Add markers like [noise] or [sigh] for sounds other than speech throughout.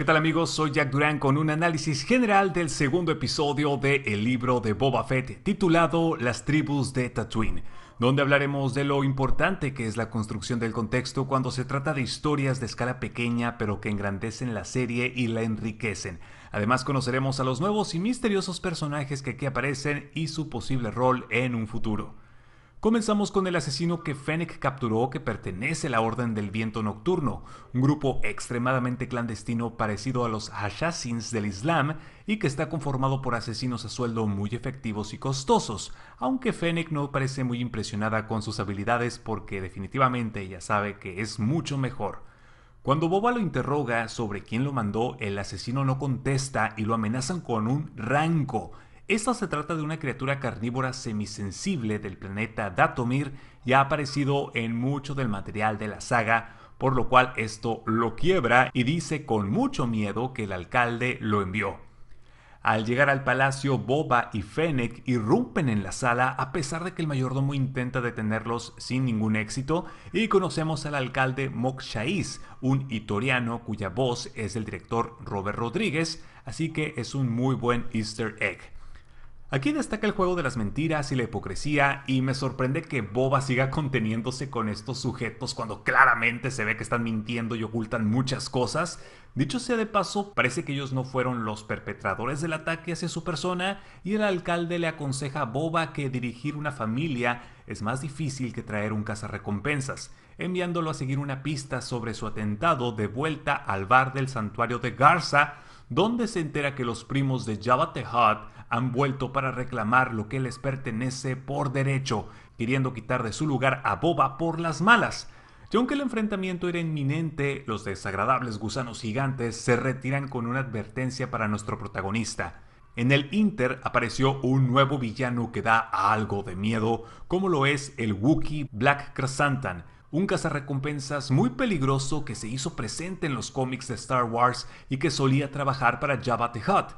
¿qué tal amigos? Soy Jack Durán con un análisis general del segundo episodio de El libro de Boba Fett titulado Las tribus de Tatooine, donde hablaremos de lo importante que es la construcción del contexto cuando se trata de historias de escala pequeña pero que engrandecen la serie y la enriquecen. Además conoceremos a los nuevos y misteriosos personajes que aquí aparecen y su posible rol en un futuro. Comenzamos con el asesino que Fennec capturó que pertenece a la Orden del Viento Nocturno, un grupo extremadamente clandestino parecido a los Assassins del Islam y que está conformado por asesinos a sueldo muy efectivos y costosos, aunque Fennec no parece muy impresionada con sus habilidades porque definitivamente ya sabe que es mucho mejor. Cuando Boba lo interroga sobre quién lo mandó, el asesino no contesta y lo amenazan con un ranco, esta se trata de una criatura carnívora semisensible del planeta Datomir y ha aparecido en mucho del material de la saga, por lo cual esto lo quiebra y dice con mucho miedo que el alcalde lo envió. Al llegar al palacio, Boba y Fennec irrumpen en la sala a pesar de que el mayordomo intenta detenerlos sin ningún éxito y conocemos al alcalde Mokshais, un itoriano cuya voz es el director Robert Rodríguez, así que es un muy buen easter egg. Aquí destaca el juego de las mentiras y la hipocresía y me sorprende que Boba siga conteniéndose con estos sujetos cuando claramente se ve que están mintiendo y ocultan muchas cosas. Dicho sea de paso, parece que ellos no fueron los perpetradores del ataque hacia su persona y el alcalde le aconseja a Boba que dirigir una familia es más difícil que traer un cazarrecompensas, enviándolo a seguir una pista sobre su atentado de vuelta al bar del santuario de Garza donde se entera que los primos de Jabba the Hutt han vuelto para reclamar lo que les pertenece por derecho, queriendo quitar de su lugar a Boba por las malas. Y aunque el enfrentamiento era inminente, los desagradables gusanos gigantes se retiran con una advertencia para nuestro protagonista. En el Inter apareció un nuevo villano que da algo de miedo, como lo es el Wookiee Black Krasantan, un cazarrecompensas muy peligroso que se hizo presente en los cómics de Star Wars y que solía trabajar para Jabba the Hutt.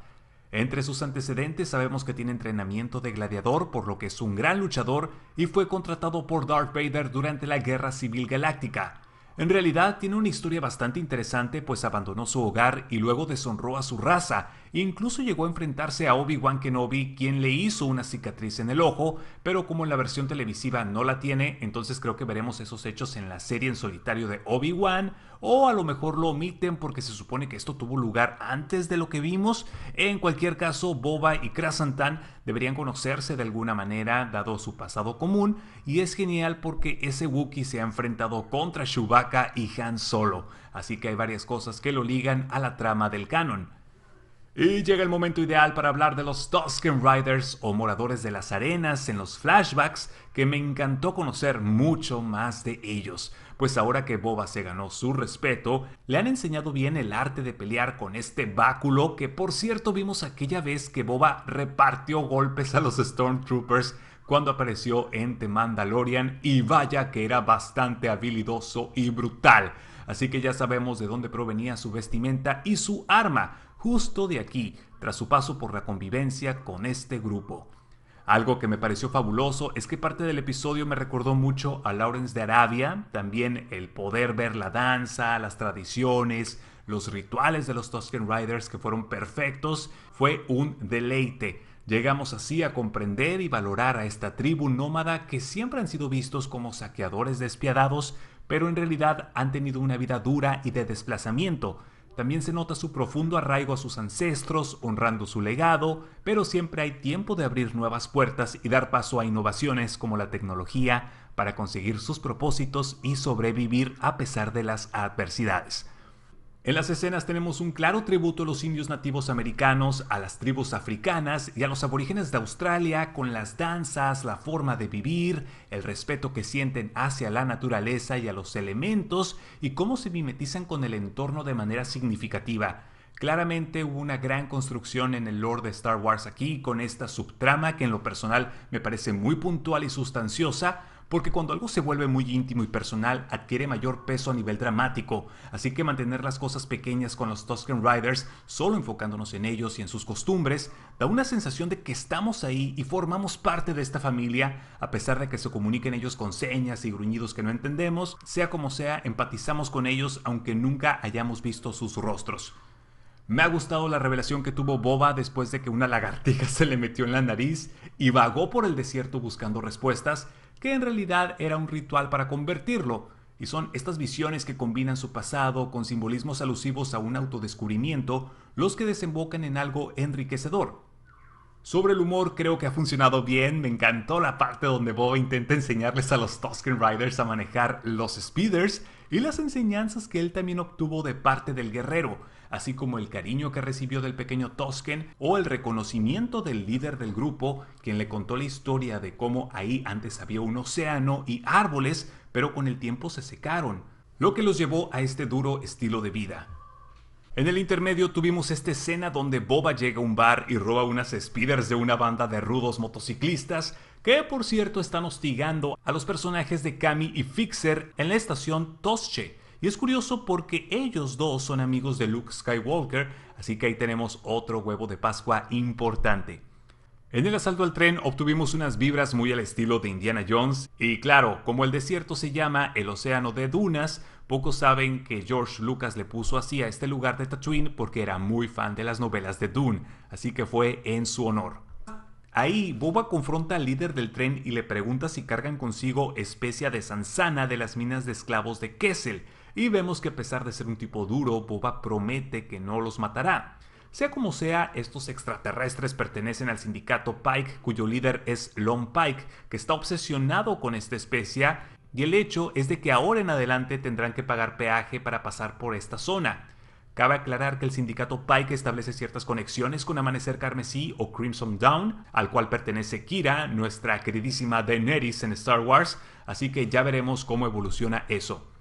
Entre sus antecedentes sabemos que tiene entrenamiento de gladiador, por lo que es un gran luchador y fue contratado por Darth Vader durante la Guerra Civil Galáctica. En realidad tiene una historia bastante interesante pues abandonó su hogar y luego deshonró a su raza Incluso llegó a enfrentarse a Obi-Wan Kenobi, quien le hizo una cicatriz en el ojo, pero como en la versión televisiva no la tiene, entonces creo que veremos esos hechos en la serie en solitario de Obi-Wan, o a lo mejor lo omiten porque se supone que esto tuvo lugar antes de lo que vimos. En cualquier caso, Boba y Krasantan deberían conocerse de alguna manera, dado su pasado común, y es genial porque ese Wookie se ha enfrentado contra Chewbacca y Han Solo, así que hay varias cosas que lo ligan a la trama del canon. Y llega el momento ideal para hablar de los Tusken Riders o moradores de las arenas en los flashbacks, que me encantó conocer mucho más de ellos, pues ahora que Boba se ganó su respeto, le han enseñado bien el arte de pelear con este báculo que por cierto vimos aquella vez que Boba repartió golpes a los Stormtroopers cuando apareció en The Mandalorian y vaya que era bastante habilidoso y brutal. Así que ya sabemos de dónde provenía su vestimenta y su arma, justo de aquí, tras su paso por la convivencia con este grupo. Algo que me pareció fabuloso es que parte del episodio me recordó mucho a Lawrence de Arabia, también el poder ver la danza, las tradiciones, los rituales de los Tusken Riders que fueron perfectos, fue un deleite. Llegamos así a comprender y valorar a esta tribu nómada que siempre han sido vistos como saqueadores despiadados, pero en realidad han tenido una vida dura y de desplazamiento, también se nota su profundo arraigo a sus ancestros, honrando su legado, pero siempre hay tiempo de abrir nuevas puertas y dar paso a innovaciones como la tecnología para conseguir sus propósitos y sobrevivir a pesar de las adversidades. En las escenas tenemos un claro tributo a los indios nativos americanos, a las tribus africanas y a los aborígenes de Australia con las danzas, la forma de vivir, el respeto que sienten hacia la naturaleza y a los elementos y cómo se mimetizan con el entorno de manera significativa. Claramente hubo una gran construcción en el lore de Star Wars aquí con esta subtrama que en lo personal me parece muy puntual y sustanciosa, porque cuando algo se vuelve muy íntimo y personal adquiere mayor peso a nivel dramático, así que mantener las cosas pequeñas con los Tusken Riders, solo enfocándonos en ellos y en sus costumbres, da una sensación de que estamos ahí y formamos parte de esta familia, a pesar de que se comuniquen ellos con señas y gruñidos que no entendemos, sea como sea, empatizamos con ellos aunque nunca hayamos visto sus rostros. Me ha gustado la revelación que tuvo Boba después de que una lagartija [laughs] se le metió en la nariz y vagó por el desierto buscando respuestas, que en realidad era un ritual para convertirlo, y son estas visiones que combinan su pasado con simbolismos alusivos a un autodescubrimiento los que desembocan en algo enriquecedor, sobre el humor creo que ha funcionado bien, me encantó la parte donde Boba intenta enseñarles a los Tusken Riders a manejar los speeders y las enseñanzas que él también obtuvo de parte del guerrero, así como el cariño que recibió del pequeño Tosken o el reconocimiento del líder del grupo, quien le contó la historia de cómo ahí antes había un océano y árboles, pero con el tiempo se secaron, lo que los llevó a este duro estilo de vida. En el intermedio tuvimos esta escena donde Boba llega a un bar y roba unas speeders de una banda de rudos motociclistas que por cierto están hostigando a los personajes de Cami y Fixer en la estación Tosche. Y es curioso porque ellos dos son amigos de Luke Skywalker, así que ahí tenemos otro huevo de Pascua importante. En el asalto al tren obtuvimos unas vibras muy al estilo de Indiana Jones y claro, como el desierto se llama el océano de dunas, Pocos saben que George Lucas le puso así a este lugar de Tatooine porque era muy fan de las novelas de Dune, así que fue en su honor. Ahí, Boba confronta al líder del tren y le pregunta si cargan consigo especia de sansana de las minas de esclavos de Kessel, y vemos que a pesar de ser un tipo duro, Boba promete que no los matará. Sea como sea, estos extraterrestres pertenecen al sindicato Pike, cuyo líder es Lon Pike, que está obsesionado con esta especie y el hecho es de que ahora en adelante tendrán que pagar peaje para pasar por esta zona. Cabe aclarar que el sindicato Pike establece ciertas conexiones con Amanecer Carmesí o Crimson Dawn, al cual pertenece Kira, nuestra queridísima Daenerys en Star Wars, así que ya veremos cómo evoluciona eso.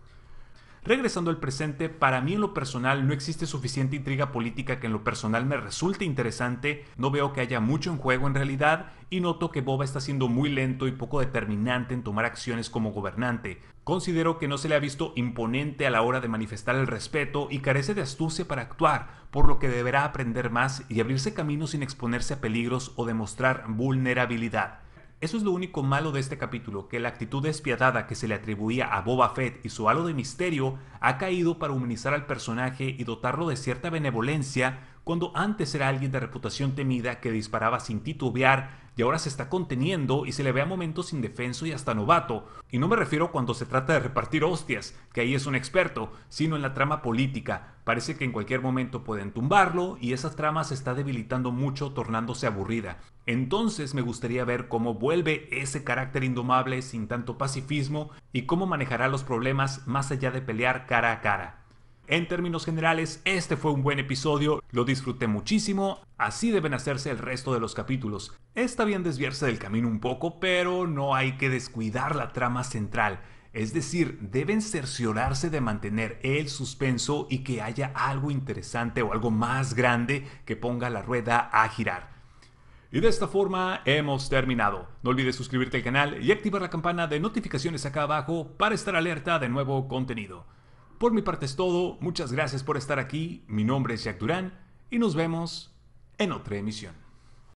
Regresando al presente, para mí en lo personal no existe suficiente intriga política que en lo personal me resulte interesante, no veo que haya mucho en juego en realidad y noto que Boba está siendo muy lento y poco determinante en tomar acciones como gobernante. Considero que no se le ha visto imponente a la hora de manifestar el respeto y carece de astucia para actuar, por lo que deberá aprender más y abrirse camino sin exponerse a peligros o demostrar vulnerabilidad. Eso es lo único malo de este capítulo, que la actitud despiadada que se le atribuía a Boba Fett y su halo de misterio ha caído para humanizar al personaje y dotarlo de cierta benevolencia cuando antes era alguien de reputación temida que disparaba sin titubear y ahora se está conteniendo y se le ve a momentos indefenso y hasta novato. Y no me refiero cuando se trata de repartir hostias, que ahí es un experto, sino en la trama política. Parece que en cualquier momento pueden tumbarlo y esa trama se está debilitando mucho, tornándose aburrida. Entonces me gustaría ver cómo vuelve ese carácter indomable sin tanto pacifismo y cómo manejará los problemas más allá de pelear cara a cara. En términos generales, este fue un buen episodio, lo disfruté muchísimo, así deben hacerse el resto de los capítulos. Está bien desviarse del camino un poco, pero no hay que descuidar la trama central. Es decir, deben cerciorarse de mantener el suspenso y que haya algo interesante o algo más grande que ponga la rueda a girar. Y de esta forma hemos terminado. No olvides suscribirte al canal y activar la campana de notificaciones acá abajo para estar alerta de nuevo contenido. Por mi parte es todo, muchas gracias por estar aquí, mi nombre es Jack Durán y nos vemos en otra emisión.